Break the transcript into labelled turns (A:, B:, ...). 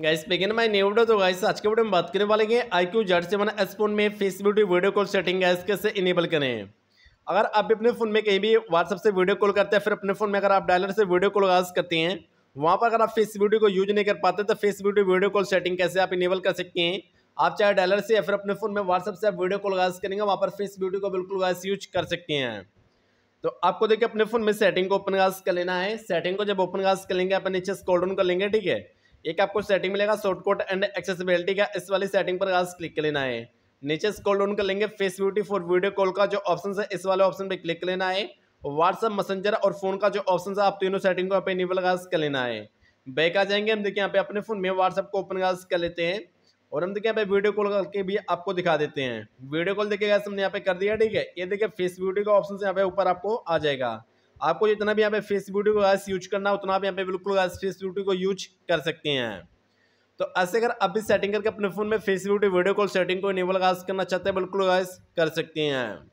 A: guys begin my new video तो guys आज के वीडियो में बात करने वाले हैं क्यू जेड से मैंने एस फोन में face beauty video call setting guys कैसे इनेबल करें अगर आप भी अपने फ़ोन में कहीं भी व्हाट्सअप से वीडियो कॉल करते हैं फिर अपने फ़ोन में अगर आप डायलर से वीडियो कॉल गाज करते हैं वहाँ पर अगर आप फेस ब्यूटी को यूज नहीं कर पाते तो face beauty video call setting कैसे आप इनेबल कर सकते हैं आप चाहे डायलर से या फिर अपने फ़ोन में व्हाट्सअप से आप वीडियो कॉल गाज करेंगे वहाँ पर फेस ब्यूटी को बिल्कुल गाइस यूज कर सकते हैं तो आपको देखिए अपने फ़ोन में सेटिंग को ओपन गाज कर लेना है सेटिंग को जब ओपन गाज कर लेंगे अपने नीचे स्कॉल डाउन कर लेंगे ठीक है एक आपको सेटिंग मिलेगा शॉर्टकट एंड एक्सेसिबिलिटी का इस वाली सेटिंग पर आज क्लिक कर लेना है नीचे स्क्रॉल डाउन कर लेंगे face beauty for video call का जो ऑप्शन है इस वाले ऑप्शन पर क्लिक कर लेना है व्हाट्सअप मैसेंजर और फोन का जो ऑप्शन है आप तीनों सेटिंग को यहाँ पे इनेबल कर लेना है बैक आ जाएंगे हम देखिए यहाँ पे अपने फोन में व्हाट्सअप को ओपन गाज कर लेते हैं और हम देखिए यहाँ पे वीडियो कॉल करके भी आपको दिखा देते हैं वीडियो कॉल देखिए हमने यहाँ पे कर दिया ठीक है ये देखिए फेस ब्यूटी का ऑप्शन यहाँ पे ऊपर आपको आ जाएगा आपको जितना भी यहाँ पे फेस ब्यूटी को गैस यूज करना उतना आप यहाँ पे बिल्कुल गैस फेस ब्यूटी को यूज
B: कर सकते हैं
A: तो ऐसे अगर आप भी सेटिंग करके अपने फ़ोन में face beauty video call setting को इनेबल गैस करना चाहते हैं बिल्कुल गैस कर सकते हैं